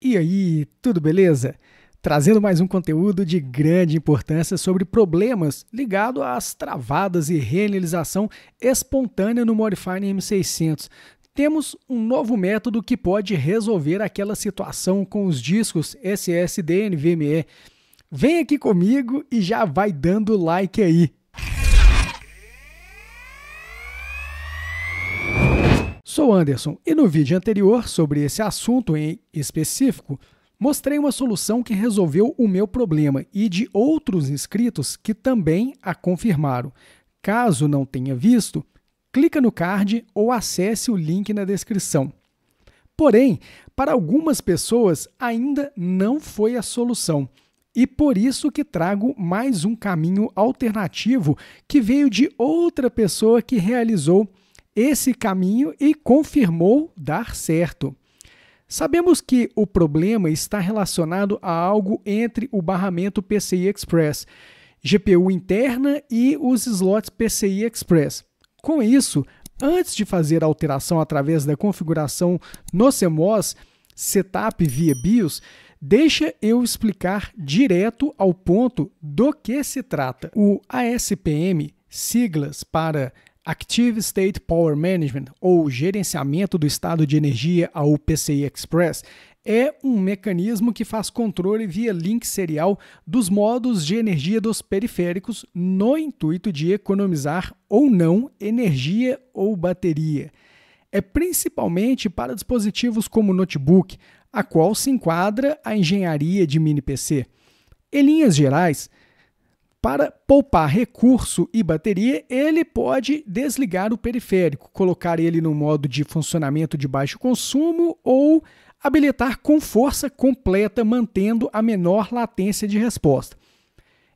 E aí, tudo beleza? Trazendo mais um conteúdo de grande importância sobre problemas ligado às travadas e renalização espontânea no Modifying M600. Temos um novo método que pode resolver aquela situação com os discos SSD NVMe. Vem aqui comigo e já vai dando like aí. Sou Anderson e no vídeo anterior sobre esse assunto em específico, mostrei uma solução que resolveu o meu problema e de outros inscritos que também a confirmaram. Caso não tenha visto, clica no card ou acesse o link na descrição. Porém, para algumas pessoas ainda não foi a solução. E por isso que trago mais um caminho alternativo que veio de outra pessoa que realizou esse caminho e confirmou dar certo. Sabemos que o problema está relacionado a algo entre o barramento PCI Express, GPU interna e os slots PCI Express. Com isso, antes de fazer a alteração através da configuração no CMOS Setup via BIOS, deixa eu explicar direto ao ponto do que se trata. O ASPM, siglas para Active State Power Management, ou Gerenciamento do Estado de Energia, a UPCI Express, é um mecanismo que faz controle via link serial dos modos de energia dos periféricos no intuito de economizar ou não energia ou bateria. É principalmente para dispositivos como notebook, a qual se enquadra a engenharia de mini PC. Em linhas gerais, para poupar recurso e bateria, ele pode desligar o periférico, colocar ele no modo de funcionamento de baixo consumo ou habilitar com força completa, mantendo a menor latência de resposta.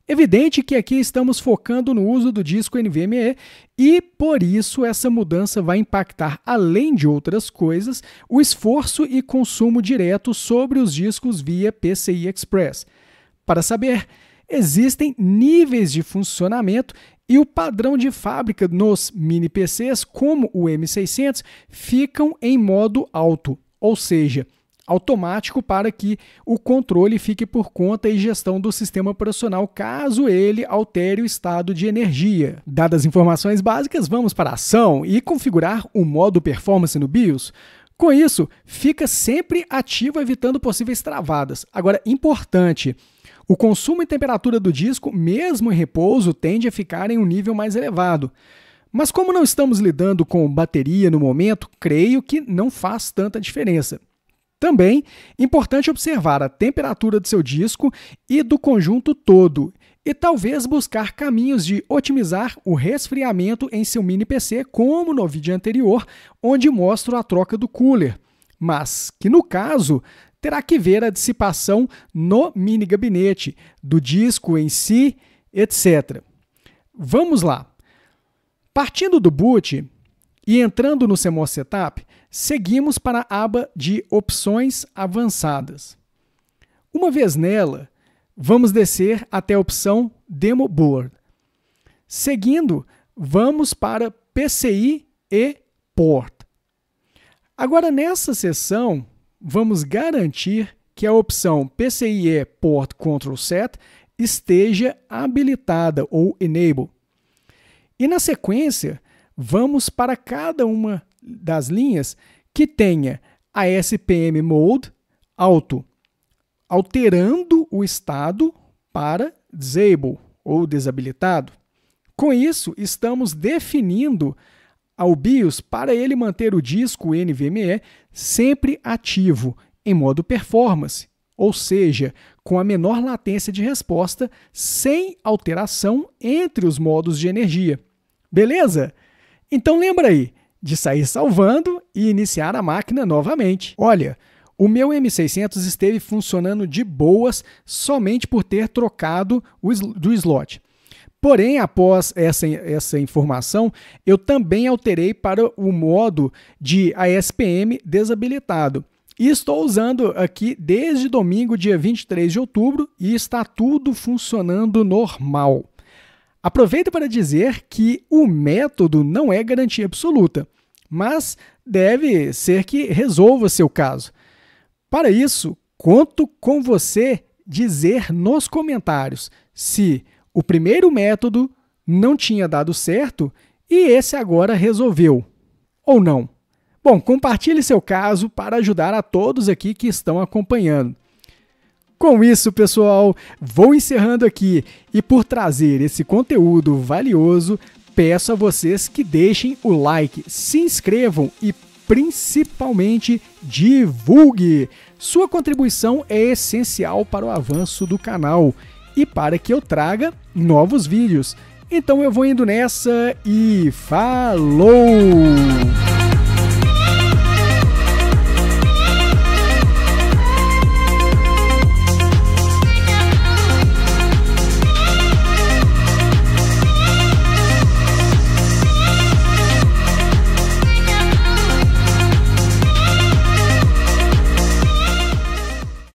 Evidente que aqui estamos focando no uso do disco NVMe e por isso essa mudança vai impactar, além de outras coisas, o esforço e consumo direto sobre os discos via PCI Express. Para saber existem níveis de funcionamento e o padrão de fábrica nos mini PCs, como o M600, ficam em modo alto, ou seja, automático para que o controle fique por conta e gestão do sistema operacional caso ele altere o estado de energia. Dadas as informações básicas, vamos para a ação e configurar o modo performance no BIOS. Com isso, fica sempre ativo evitando possíveis travadas. Agora, importante, o consumo e temperatura do disco, mesmo em repouso, tende a ficar em um nível mais elevado. Mas como não estamos lidando com bateria no momento, creio que não faz tanta diferença. Também importante observar a temperatura do seu disco e do conjunto todo, e talvez buscar caminhos de otimizar o resfriamento em seu mini PC, como no vídeo anterior, onde mostro a troca do cooler, mas que no caso terá que ver a dissipação no mini gabinete do disco em si, etc. Vamos lá. Partindo do boot e entrando no CMOS Setup, seguimos para a aba de opções avançadas. Uma vez nela, vamos descer até a opção Demo Board. Seguindo, vamos para PCI e Port. Agora, nessa seção, vamos garantir que a opção PCIe Port Control Set esteja habilitada ou Enable. E na sequência, vamos para cada uma das linhas que tenha a SPM Mode Auto, alterando o estado para Disable ou desabilitado. Com isso, estamos definindo ao BIOS para ele manter o disco NVMe sempre ativo em modo performance, ou seja, com a menor latência de resposta sem alteração entre os modos de energia. Beleza? Então lembra aí de sair salvando e iniciar a máquina novamente. Olha, o meu M600 esteve funcionando de boas somente por ter trocado o do slot. Porém, após essa, essa informação, eu também alterei para o modo de ASPM desabilitado. E estou usando aqui desde domingo, dia 23 de outubro, e está tudo funcionando normal. Aproveito para dizer que o método não é garantia absoluta, mas deve ser que resolva seu caso. Para isso, conto com você dizer nos comentários se o primeiro método não tinha dado certo e esse agora resolveu. Ou não? Bom, compartilhe seu caso para ajudar a todos aqui que estão acompanhando. Com isso, pessoal, vou encerrando aqui e por trazer esse conteúdo valioso, peço a vocês que deixem o like, se inscrevam e principalmente divulgue. Sua contribuição é essencial para o avanço do canal e para que eu traga novos vídeos. Então eu vou indo nessa e falou!